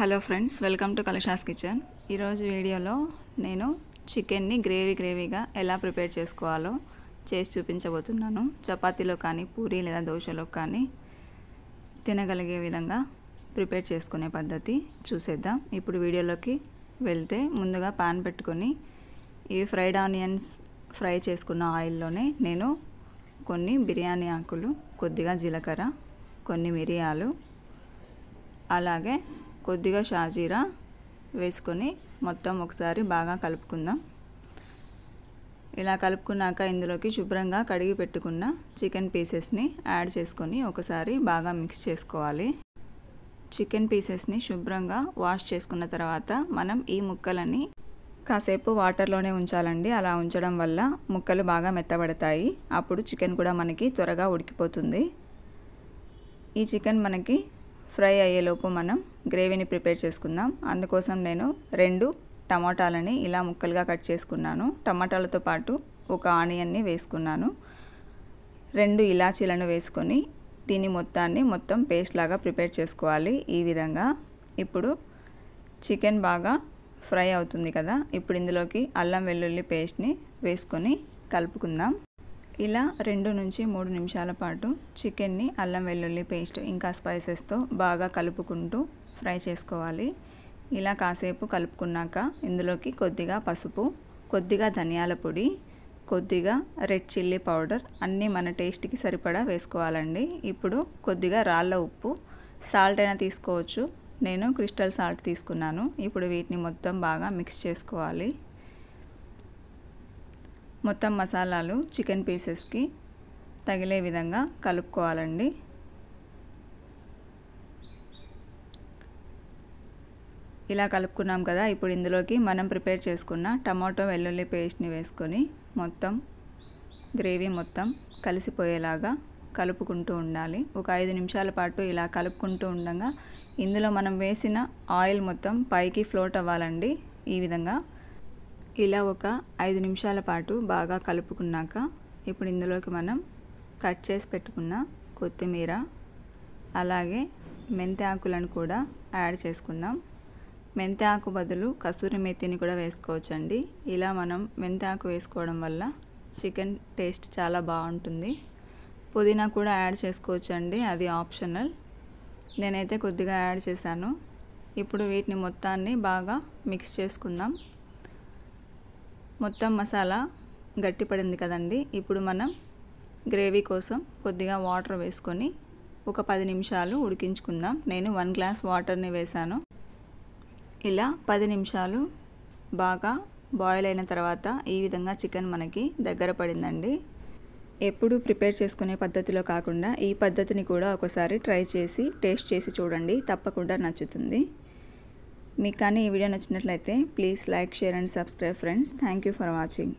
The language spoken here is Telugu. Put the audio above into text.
హలో ఫ్రెండ్స్ వెల్కమ్ టు కలశాస్ కిచెన్ ఈరోజు వీడియోలో నేను చికెన్ని గ్రేవీ గ్రేవీగా ఎలా ప్రిపేర్ చేసుకోవాలో చేసి చూపించబోతున్నాను చపాతీలో కానీ పూరి లేదా దోశలో కానీ తినగలిగే విధంగా ప్రిపేర్ చేసుకునే పద్ధతి చూసేద్దాం ఇప్పుడు వీడియోలోకి వెళ్తే ముందుగా పాన్ పెట్టుకొని ఈ ఫ్రైడ్ ఆనియన్స్ ఫ్రై చేసుకున్న ఆయిల్లోనే నేను కొన్ని బిర్యానీ ఆకులు కొద్దిగా జీలకర్ర కొన్ని మిరియాలు అలాగే కొద్దిగా షాజీరా వేసుకొని మొత్తం ఒకసారి బాగా కలుపుకుందాం ఇలా కలుపుకున్నాక ఇందులోకి శుభ్రంగా కడిగి పెట్టుకున్న చికెన్ పీసెస్ని యాడ్ చేసుకొని ఒకసారి బాగా మిక్స్ చేసుకోవాలి చికెన్ పీసెస్ని శుభ్రంగా వాష్ చేసుకున్న తర్వాత మనం ఈ ముక్కలని కాసేపు వాటర్లోనే ఉంచాలండి అలా ఉంచడం వల్ల ముక్కలు బాగా మెత్తబడతాయి అప్పుడు చికెన్ కూడా మనకి త్వరగా ఉడికిపోతుంది ఈ చికెన్ మనకి ఫ్రై అయ్యేలోపు మనం గ్రేవీని ప్రిపేర్ చేసుకుందాం అందుకోసం నేను రెండు టమాటాలని ఇలా ముక్కలుగా కట్ చేసుకున్నాను టమాటాలతో పాటు ఒక ఆనియన్ని వేసుకున్నాను రెండు ఇలాచీలను వేసుకొని దీని మొత్తాన్ని మొత్తం పేస్ట్ లాగా ప్రిపేర్ చేసుకోవాలి ఈ విధంగా ఇప్పుడు చికెన్ బాగా ఫ్రై అవుతుంది కదా ఇప్పుడు ఇందులోకి అల్లం వెల్లుల్లి పేస్ట్ని వేసుకొని కలుపుకుందాం ఇలా రెండు నుంచి మూడు నిమిషాల పాటు చికెన్ని అల్లం వెల్లుల్లి పేస్ట్ ఇంకా స్పైసెస్తో బాగా కలుపుకుంటూ ఫ్రై చేసుకోవాలి ఇలా కాసేపు కలుపుకున్నాక ఇందులోకి కొద్దిగా పసుపు కొద్దిగా ధనియాల పొడి కొద్దిగా రెడ్ చిల్లీ పౌడర్ అన్నీ మన టేస్ట్కి సరిపడా వేసుకోవాలండి ఇప్పుడు కొద్దిగా రాళ్ళ ఉప్పు సాల్ట్ అయినా తీసుకోవచ్చు నేను క్రిస్టల్ సాల్ట్ తీసుకున్నాను ఇప్పుడు వీటిని మొత్తం బాగా మిక్స్ చేసుకోవాలి మొత్తం మసాలాలు చికెన్ పీసెస్కి తగిలే విధంగా కలుపుకోవాలండి ఇలా కలుపుకున్నాం కదా ఇప్పుడు ఇందులోకి మనం ప్రిపేర్ చేసుకున్న టమాటో వెల్లుల్లి పేస్ట్ని వేసుకొని మొత్తం గ్రేవీ మొత్తం కలిసిపోయేలాగా కలుపుకుంటూ ఉండాలి ఒక ఐదు నిమిషాల పాటు ఇలా కలుపుకుంటూ ఉండగా ఇందులో మనం వేసిన ఆయిల్ మొత్తం పైకి ఫ్లోట్ అవ్వాలండి ఈ విధంగా ఇలా ఒక ఐదు నిమిషాల పాటు బాగా కలుపుకున్నాక ఇప్పుడు ఇందులోకి మనం కట్ చేసి పెట్టుకున్న కొత్తిమీర అలాగే మెంతి ఆకులను కూడా యాడ్ చేసుకుందాం మెంతి ఆకు బదులు కసూరి మెత్తిని కూడా వేసుకోవచ్చండి ఇలా మనం మెంతి ఆకు వేసుకోవడం వల్ల చికెన్ టేస్ట్ చాలా బాగుంటుంది పుదీనా కూడా యాడ్ చేసుకోవచ్చండి అది ఆప్షనల్ నేనైతే కొద్దిగా యాడ్ చేశాను ఇప్పుడు వీటిని మొత్తాన్ని బాగా మిక్స్ చేసుకుందాం మొత్తం మసాలా గట్టిపడింది కదండి ఇప్పుడు మనం గ్రేవీ కోసం కొద్దిగా వాటర్ వేసుకొని ఒక పది నిమిషాలు ఉడికించుకుందాం నేను వన్ గ్లాస్ వాటర్ని వేశాను ఇలా పది నిమిషాలు బాగా బాయిల్ అయిన తర్వాత ఈ విధంగా చికెన్ మనకి దగ్గర పడిందండి ఎప్పుడు ప్రిపేర్ చేసుకునే పద్ధతిలో కాకుండా ఈ పద్ధతిని కూడా ఒకసారి ట్రై చేసి టేస్ట్ చేసి చూడండి తప్పకుండా నచ్చుతుంది మీకు కానీ ఈ వీడియో నచ్చినట్లయితే please like share and subscribe friends thank you for watching